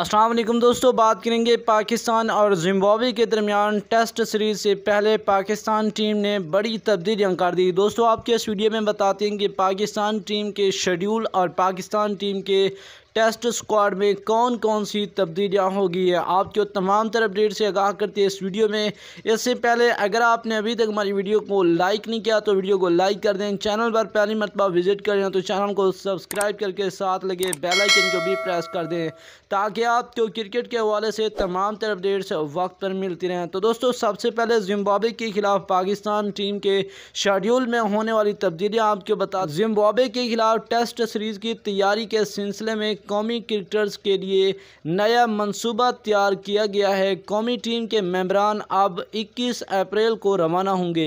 असलम दोस्तों बात करेंगे पाकिस्तान और जिम्बावे के दरमियान टेस्ट सीरीज़ से पहले पाकिस्तान टीम ने बड़ी तब्दीलियाँ कर दी दोस्तों आपके इस वीडियो में बताते हैं कि पाकिस्तान टीम के शेड्यूल और पाकिस्तान टीम के टेस्ट स्क्वाड में कौन कौन सी तब्दीलियाँ होगी है आपको तमाम तरह अपडेट से आगाह करती है इस वीडियो में इससे पहले अगर आपने अभी तक हमारी वीडियो को लाइक नहीं किया तो वीडियो को लाइक कर दें चैनल पर पहली मरतबा विजिट करें तो चैनल को सब्सक्राइब करके साथ लगे बेलाइकन को भी प्रेस कर दें ताकि आपको क्रिकेट के हवाले से तमाम तरह अपडेट्स वक्त पर मिलती रहें तो दोस्तों सबसे पहले जिम्बाबे के खिलाफ पाकिस्तान टीम के शेड्यूल में होने वाली तब्दीलियाँ आपको बता जिम्बाबे के खिलाफ टेस्ट सीरीज़ की तैयारी के सिलसिले में कौमी क्रिकेटर्स के लिए नया मनसूबा तैयार किया गया है कौमी टीम के मेम्बरान अब 21 अप्रैल को रवाना होंगे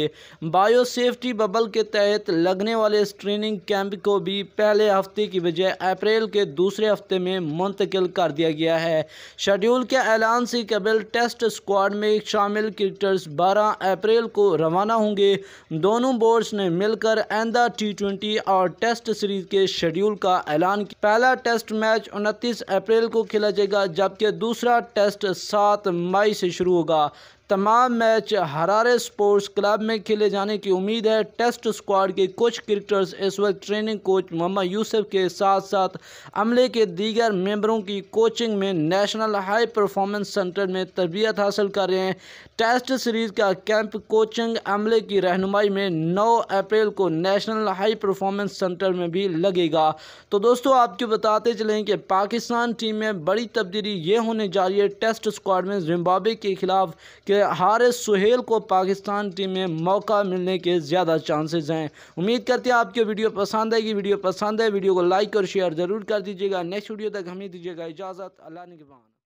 सेफ्टी बबल के तहत लगने वाले ट्रेनिंग कैंप को भी पहले हफ्ते की बजाय अप्रैल के दूसरे हफ्ते में मुंतकिल कर दिया गया है शेड्यूल के ऐलान से कबल टेस्ट स्क्वाड में शामिल क्रिकेटर्स बारह अप्रैल को रवाना होंगे दोनों बोर्ड्स ने मिलकर आंदा टी और टेस्ट सीरीज के शेड्यूल का ऐलान पहला टेस्ट मैच मैच 29 अप्रैल को खेला जाएगा जबकि दूसरा टेस्ट 7 मई से शुरू होगा तमाम मैच हरारे स्पोर्ट्स क्लब में खेले जाने की उम्मीद है टेस्ट स्क्वाड के कुछ क्रिकेटर्स इस वक्त ट्रेनिंग कोच मोहम्मद यूसुफ के साथ साथ अमले के दीगर मेंबरों की कोचिंग में नेशनल हाई परफॉर्मेंस सेंटर में तरबियत हासिल कर रहे हैं टेस्ट सीरीज़ का कैंप कोचिंग अमले की रहनुमाई में नौ अप्रैल को नेशनल हाई परफॉर्मेंस सेंटर में भी लगेगा तो दोस्तों आपको बताते चलें कि पाकिस्तान टीम में बड़ी तब्दीली ये होने जा रही है टेस्ट स्क्वाड में जिम्बाबे के खिलाफ के हारिस सुहेल को पाकिस्तान टीम में मौका मिलने के ज़्यादा चांसेस हैं उम्मीद करते हैं आपकी वीडियो पसंद आएगी वीडियो पसंद है वीडियो को लाइक और शेयर ज़रूर कर दीजिएगा नेक्स्ट वीडियो तक हमें दीजिएगा इजाज़त अल्लाह ने